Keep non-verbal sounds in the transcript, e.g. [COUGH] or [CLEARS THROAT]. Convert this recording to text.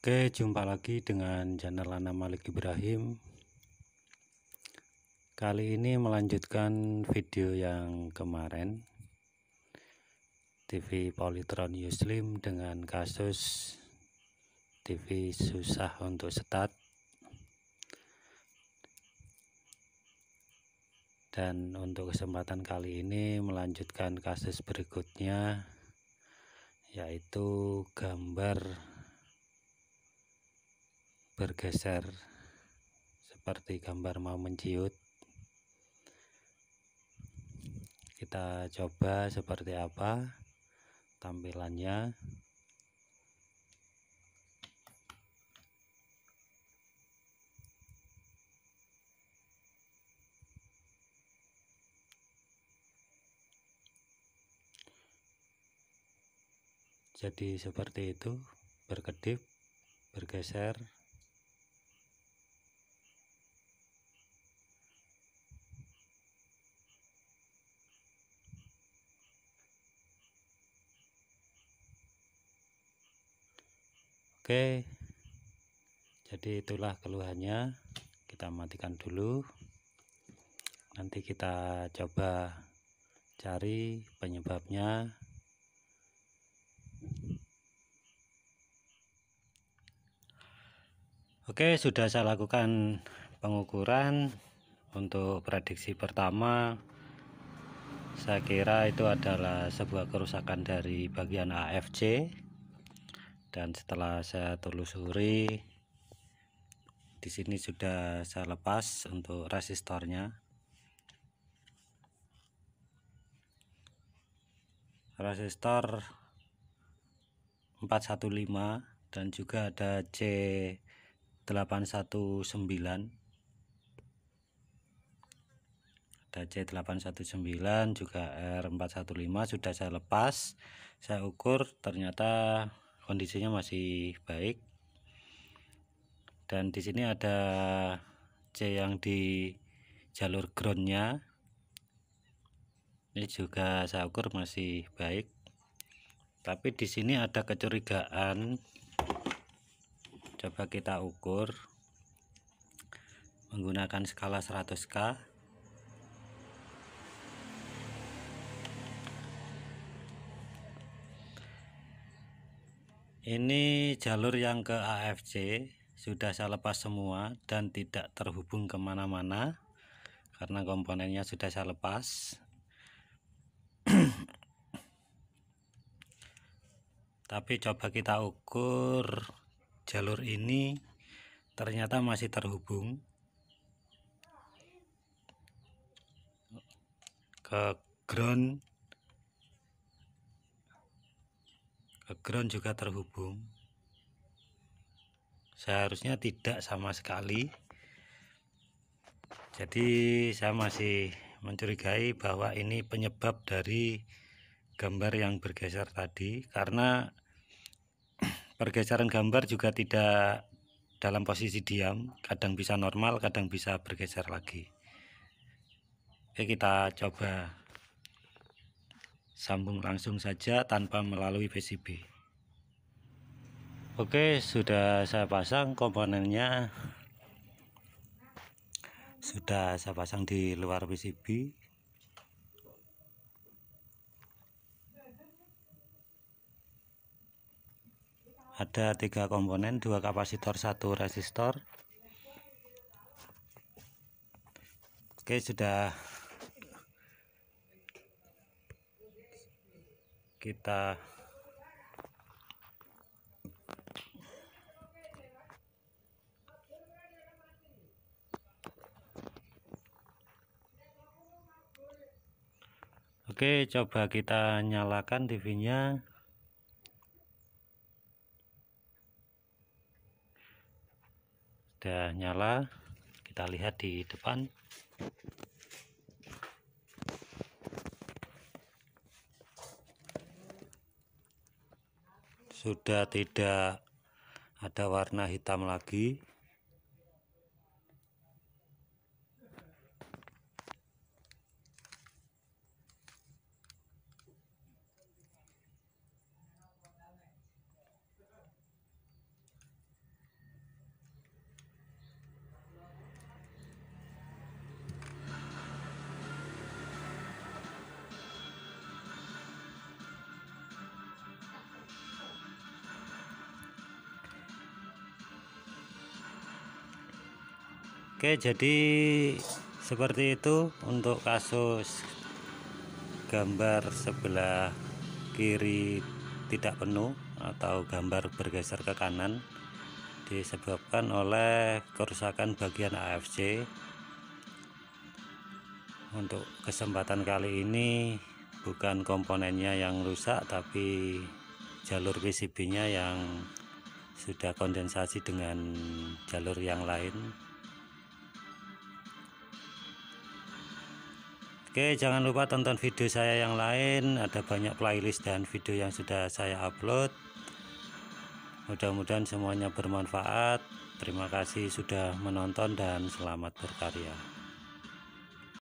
Oke, jumpa lagi dengan channel Lana Malik Ibrahim. Kali ini melanjutkan video yang kemarin TV Polytron Yuslim dengan kasus TV susah untuk start dan untuk kesempatan kali ini melanjutkan kasus berikutnya yaitu gambar bergeser seperti gambar mau menciut kita coba seperti apa tampilannya jadi seperti itu berkedip bergeser Oke, jadi itulah keluhannya. Kita matikan dulu. Nanti kita coba cari penyebabnya Oke, sudah saya lakukan pengukuran untuk prediksi pertama. Saya kira itu adalah sebuah kerusakan dari bagian AFC. Dan setelah saya telusuri di sini sudah saya lepas untuk resistornya. Resistor 415 dan juga ada C 819 ada C819 juga R415 sudah saya lepas saya ukur ternyata kondisinya masih baik dan di sini ada C yang di jalur groundnya ini juga saya ukur masih baik tapi di sini ada kecurigaan coba kita ukur menggunakan skala 100k ini jalur yang ke AFC sudah saya lepas semua dan tidak terhubung kemana-mana karena komponennya sudah saya lepas [CLEARS THROAT] tapi coba kita ukur jalur ini ternyata masih terhubung ke ground ke ground juga terhubung seharusnya tidak sama sekali jadi saya masih mencurigai bahwa ini penyebab dari gambar yang bergeser tadi karena pergeseran gambar juga tidak dalam posisi diam kadang bisa normal kadang bisa bergeser lagi Oke kita coba sambung langsung saja tanpa melalui PCB Oke sudah saya pasang komponennya sudah saya pasang di luar PCB ada tiga komponen dua kapasitor satu resistor oke sudah kita Oke, coba kita nyalakan TV-nya. sudah nyala kita lihat di depan sudah tidak ada warna hitam lagi Oke jadi seperti itu untuk kasus gambar sebelah kiri tidak penuh atau gambar bergeser ke kanan disebabkan oleh kerusakan bagian AFC untuk kesempatan kali ini bukan komponennya yang rusak tapi jalur PCB nya yang sudah kondensasi dengan jalur yang lain Oke jangan lupa tonton video saya yang lain ada banyak playlist dan video yang sudah saya upload mudah-mudahan semuanya bermanfaat terima kasih sudah menonton dan selamat berkarya